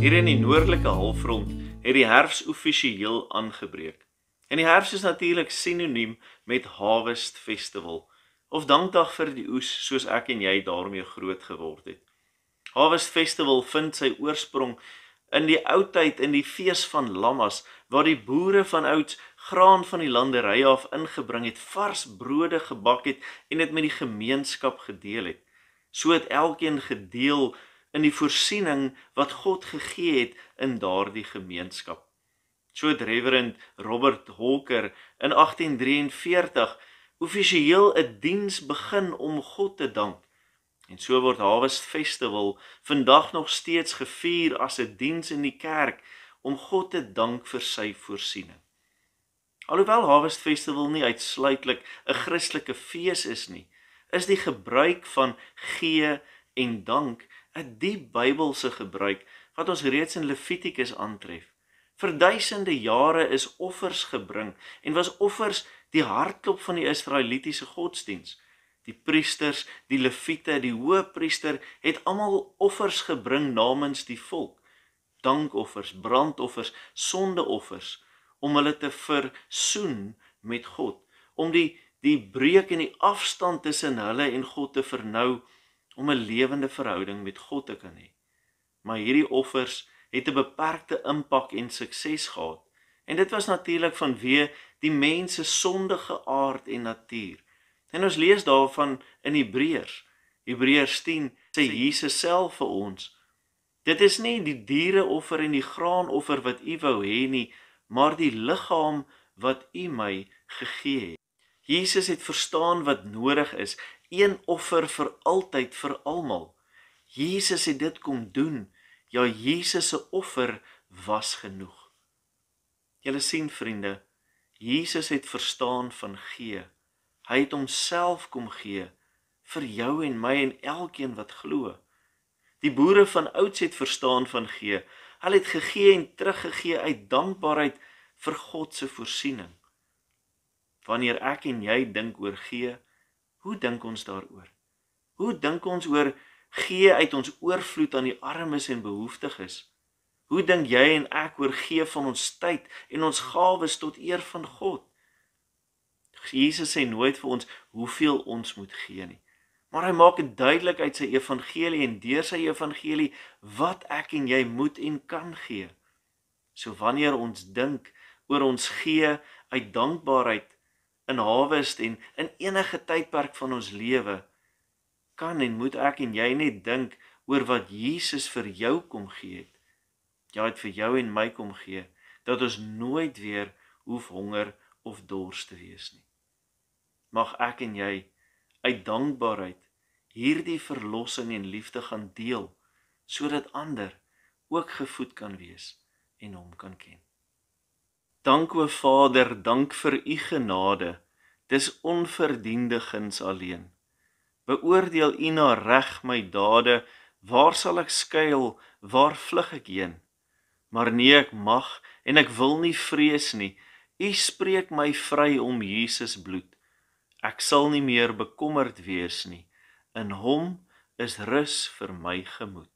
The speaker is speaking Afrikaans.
Hier in die noordelike halfrond het die herfs oofisieel aangebreek. En die herfs is natuurlik sinoniem met Harvest Festival of dankdag vir die oes soos ek en jy daarmee groot geword het. Harvest Festival vind sy oorsprong in die ou tyd in die fees van lammas waar die boere van ouds graan van die landerye af ingebring het, vars brode gebak het en dit met die gemeenskap gedeel het. So het elkeen gedeel in die voorsiening wat God gegee het in daardie gemeenskap. So het Reverend Robert Holker in 1843 offisieel 'n diens begin om God te dank. En so word Harvest Festival vandag nog steeds gevier as 'n diens in die kerk om God te dank vir sy voorsiening. Alhoewel Harvest Festival nie uitsluitlik 'n Christelike fees is nie, is die gebruik van gee en dank 'n diep Bybelse gebruik wat ons reeds in Levitikus aantref. Vir duisende jare is offers gebring en was offers die hartklop van die Israelitiese godsdiens. Die priesters, die leviete, die hoëpriester het almal offers gebring namens die volk. Dankoffers, brandoffers, sondeoffers om hulle te versoen met God, om die die breuk en die afstand tussen hulle en God te vernou om 'n lewende verhouding met God te kan hê. Maar hierdie offers het 'n beperkte impak en sukses gehad. En dit was natuurlik vanweë die mens se sondige aard en natuur. En ons lees daarvan in Hebreërs. Hebreërs 10 sê Jesus self vir ons: Dit is nie die diereoffer en die graanoffer wat u wou hê nie, maar die liggaam wat u my gegee het. Jesus het verstaan wat nodig is, een offer vir altyd vir almal. Jesus het dit kom doen. Ja, Jesus se offer was genoeg. Julle sien vriende, Jesus het verstaan van gee. Hy het homself kom gee vir jou en my en elkeen wat glo. Die boere van ouds het verstaan van gee. Hulle het gegee en teruggegee uit dankbaarheid vir God se voorsiening wanneer ek en jy dink oor gee, hoe dink ons daaroor? Hoe dink ons oor gee uit ons oorvloed aan die armes en behoeftiges? Hoe dink jy en ek oor gee van ons tyd en ons gawes tot eer van God? Jesus sê nooit vir ons hoeveel ons moet gee nie. Maar hy maak dit duidelik uit sy evangelie en deur sy evangelie wat ek en jy moet en kan gee. So wanneer ons dink oor ons gee uit dankbaarheid in hawes en in enige tydperk van ons lewe kan en moet ek en jy net dink oor wat Jesus vir jou kom gee het. Ja, het vir jou en my kom gee dat ons nooit weer hoef honger of dors te wees nie. Mag ek en jy uit dankbaarheid hierdie verlossing en liefde gaan deel sodat ander ook gevoed kan wees en hom kan ken. Dank o Vader, dank vir u genade. Dis onverdiendigens alleen. Beoordeel u na reg my dade, waar sal ek skuil, waar vlug ek heen? Maar nee, ek mag en ek wil nie vrees nie. U spreek my vry om Jesus bloed. Ek sal nie meer bekommerd wees nie. In hom is rus vir my gemoed.